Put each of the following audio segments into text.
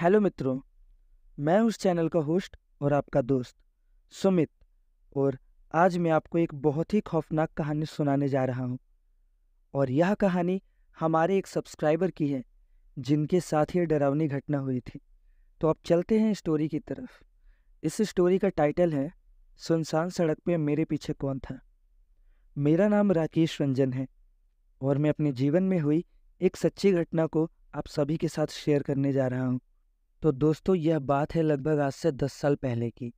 Hello मित्रों मैं उस चैनल का होस्ट और आपका दोस्त सुमित और आज मैं आपको एक बहुत ही खौफनाक कहानी सुनाने जा रहा हूँ और यह कहानी हमारे एक सब्सक्राइबर की है जिनके साथ ही डरावनी घटना हुई थी तो अब चलते हैं स्टोरी की तरफ इस स्टोरी का टाइटल है सुनसान सड़क पे मेरे पीछे कौन था मेरा नाम राकेश रंजन है और मैं अपने जीवन में हुई एक सच्ची घटना को आप सभी के साथ शेयर करने जा रहा हूँ तो दोस्तों यह बात है लगभग आज से दस साल पहले की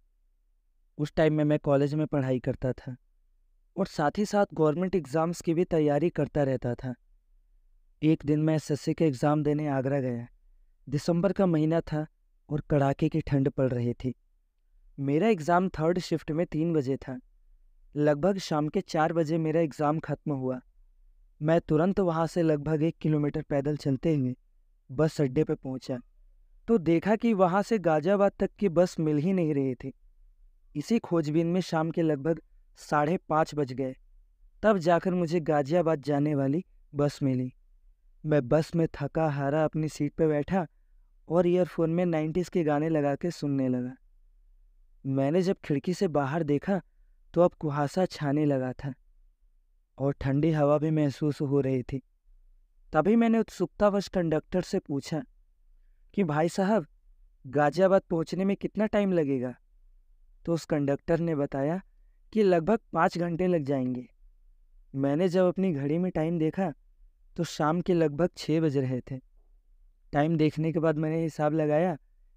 उस टाइम में मैं कॉलेज में पढ़ाई करता था और साथ ही साथ गवर्नमेंट एग्ज़ाम्स की भी तैयारी करता रहता था एक दिन मैं एसएससी के एग्ज़ाम देने आगरा गया दिसंबर का महीना था और कड़ाके की ठंड पड़ रही थी मेरा एग्ज़ाम थर्ड शिफ्ट में तीन बजे था लगभग शाम के चार बजे मेरा एग्ज़ाम ख़त्म हुआ मैं तुरंत वहाँ से लगभग एक किलोमीटर पैदल चलते हुए बस अड्डे पर पहुँचा तो देखा कि वहाँ से गाजियाबाद तक की बस मिल ही नहीं रही थी इसी खोजबीन में शाम के लगभग साढ़े पाँच बज गए तब जाकर मुझे गाजियाबाद जाने वाली बस मिली मैं बस में थका हारा अपनी सीट पर बैठा और ईयरफोन में नाइन्टीज़ के गाने लगा के सुनने लगा मैंने जब खिड़की से बाहर देखा तो अब कुहासा छाने लगा था और ठंडी हवा भी महसूस हो रही थी तभी मैंने उत्सुकतावश कंडक्टर से पूछा कि भाई साहब गाजियाबाद पहुंचने में कितना टाइम लगेगा तो उस कंडक्टर ने बताया कि लगभग पाँच घंटे लग जाएंगे मैंने जब अपनी घड़ी में टाइम देखा तो शाम के लगभग छः बज रहे थे टाइम देखने के बाद मैंने हिसाब लगाया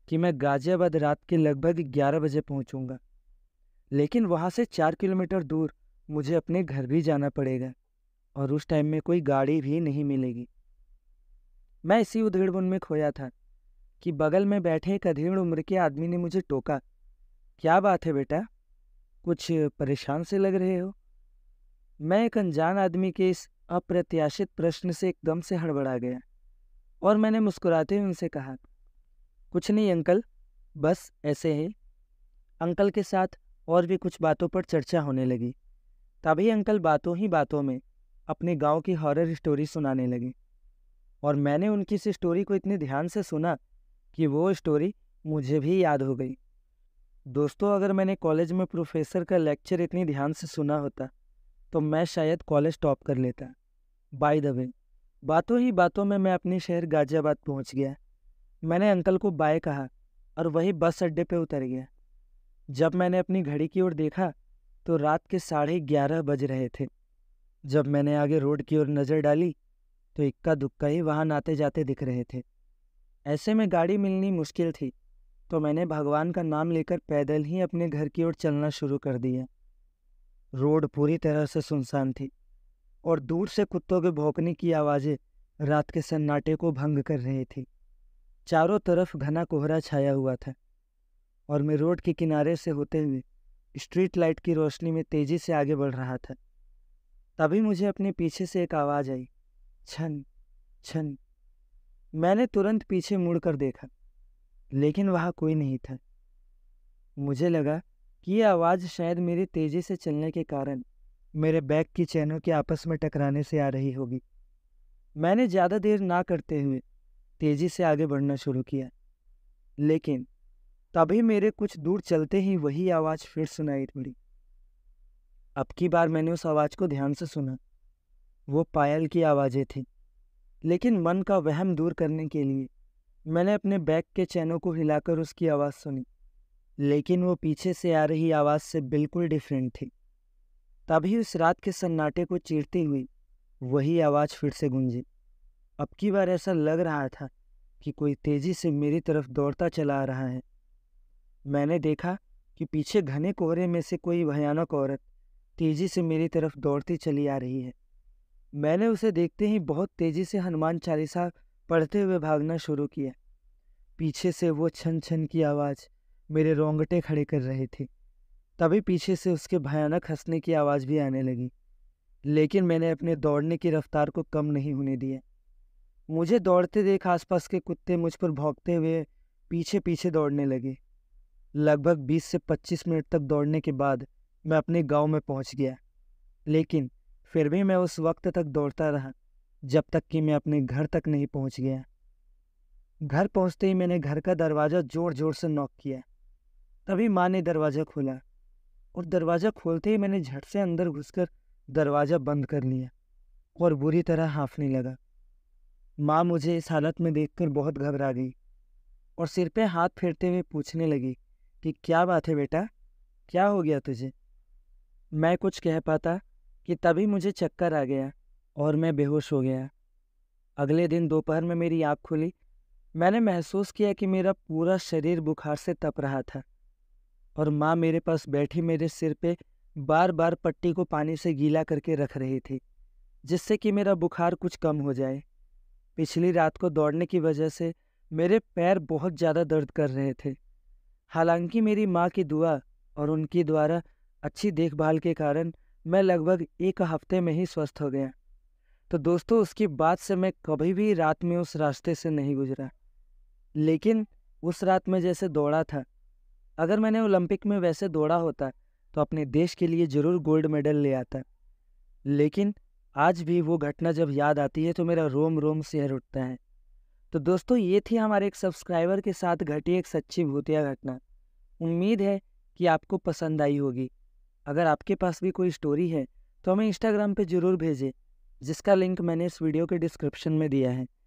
कि मैं गाजियाबाद रात के लगभग ग्यारह बजे पहुंचूंगा। लेकिन वहाँ से चार किलोमीटर दूर मुझे अपने घर भी जाना पड़ेगा और उस टाइम में कोई गाड़ी भी नहीं मिलेगी मैं इसी उधेड़बुन में खोया था कि बगल में बैठे एक अधेड़ उम्र के आदमी ने मुझे टोका क्या बात है बेटा कुछ परेशान से लग रहे हो मैं एक अनजान आदमी के इस अप्रत्याशित प्रश्न से एकदम से हड़बड़ा गया और मैंने मुस्कुराते हुए उनसे कहा कुछ नहीं अंकल बस ऐसे ही अंकल के साथ और भी कुछ बातों पर चर्चा होने लगी तभी अंकल बातों ही बातों में अपने गांव की हॉरर स्टोरी सुनाने लगे और मैंने उनकी इस स्टोरी को इतने ध्यान से सुना कि वो स्टोरी मुझे भी याद हो गई दोस्तों अगर मैंने कॉलेज में प्रोफेसर का लेक्चर इतनी ध्यान से सुना होता तो मैं शायद कॉलेज टॉप कर लेता बाय द वे बातों ही बातों में मैं अपने शहर गाजियाबाद पहुंच गया मैंने अंकल को बाय कहा और वही बस अड्डे पे उतर गया जब मैंने अपनी घड़ी की ओर देखा तो रात के साढ़े ग्यारह बज रहे थे जब मैंने आगे रोड की ओर नज़र डाली तो इक्का दुक्का ही वहाँ आते जाते दिख रहे थे ऐसे में गाड़ी मिलनी मुश्किल थी तो मैंने भगवान का नाम लेकर पैदल ही अपने घर की ओर चलना शुरू कर दिया रोड पूरी तरह से सुनसान थी और दूर से कुत्तों के भौंकने की आवाज़ें रात के सन्नाटे को भंग कर रही थी चारों तरफ घना कोहरा छाया हुआ था और मैं रोड के किनारे से होते हुए स्ट्रीट लाइट की रोशनी में तेज़ी से आगे बढ़ रहा था तभी मुझे अपने पीछे से एक आवाज़ आई छन छन मैंने तुरंत पीछे मुड़कर देखा लेकिन वहाँ कोई नहीं था मुझे लगा कि यह आवाज़ शायद मेरी तेज़ी से चलने के कारण मेरे बैग की चैनों के आपस में टकराने से आ रही होगी मैंने ज़्यादा देर ना करते हुए तेज़ी से आगे बढ़ना शुरू किया लेकिन तभी मेरे कुछ दूर चलते ही वही आवाज़ फिर सुनाई पड़ी अब की बार मैंने उस आवाज़ को ध्यान से सुना वो पायल की आवाज़ें थी लेकिन मन का वहम दूर करने के लिए मैंने अपने बैग के चैनों को हिलाकर उसकी आवाज़ सुनी लेकिन वो पीछे से आ रही आवाज़ से बिल्कुल डिफरेंट थी तभी उस रात के सन्नाटे को चीरती हुई वही आवाज़ फिर से गूंजी अब की बार ऐसा लग रहा था कि कोई तेज़ी से मेरी तरफ दौड़ता चला आ रहा है मैंने देखा कि पीछे घने कोहरे में से कोई भयानक औरत तेज़ी से मेरी तरफ दौड़ती चली आ रही है मैंने उसे देखते ही बहुत तेज़ी से हनुमान चालीसा पढ़ते हुए भागना शुरू किया पीछे से वो छन छन की आवाज़ मेरे रोंगटे खड़े कर रहे थे तभी पीछे से उसके भयानक हंसने की आवाज़ भी आने लगी लेकिन मैंने अपने दौड़ने की रफ्तार को कम नहीं होने दिया मुझे दौड़ते देख आसपास के कुत्ते मुझ पर भौंकते हुए पीछे पीछे दौड़ने लगे लगभग 20 से 25 मिनट तक दौड़ने के बाद मैं अपने गांव में पहुंच गया लेकिन फिर भी मैं उस वक्त तक दौड़ता रहा जब तक कि मैं अपने घर तक नहीं पहुंच गया घर पहुंचते ही मैंने घर का दरवाज़ा ज़ोर ज़ोर से नॉक किया तभी माँ ने दरवाज़ा खोला और दरवाज़ा खोलते ही मैंने झट से अंदर घुसकर दरवाज़ा बंद कर लिया और बुरी तरह हाँफने लगा माँ मुझे इस हालत में देखकर बहुत घबरा गई और सिर पे हाथ फेरते हुए पूछने लगी कि क्या बात है बेटा क्या हो गया तुझे मैं कुछ कह पाता कि तभी मुझे चक्कर आ गया और मैं बेहोश हो गया अगले दिन दोपहर में मेरी आँख खुली मैंने महसूस किया कि मेरा पूरा शरीर बुखार से तप रहा था और माँ मेरे पास बैठी मेरे सिर पे बार बार पट्टी को पानी से गीला करके रख रही थी जिससे कि मेरा बुखार कुछ कम हो जाए पिछली रात को दौड़ने की वजह से मेरे पैर बहुत ज़्यादा दर्द कर रहे थे हालांकि मेरी माँ की दुआ और उनकी द्वारा अच्छी देखभाल के कारण मैं लगभग एक हफ्ते में ही स्वस्थ हो गया तो दोस्तों उसकी बात से मैं कभी भी रात में उस रास्ते से नहीं गुजरा लेकिन उस रात में जैसे दौड़ा था अगर मैंने ओलंपिक में वैसे दौड़ा होता तो अपने देश के लिए ज़रूर गोल्ड मेडल ले आता लेकिन आज भी वो घटना जब याद आती है तो मेरा रोम रोम शहर उठता है तो दोस्तों ये थी हमारे एक सब्सक्राइबर के साथ घटी एक सच्ची भूतिया घटना उम्मीद है कि आपको पसंद आई होगी अगर आपके पास भी कोई स्टोरी है तो हमें इंस्टाग्राम पे ज़रूर भेजें जिसका लिंक मैंने इस वीडियो के डिस्क्रिप्शन में दिया है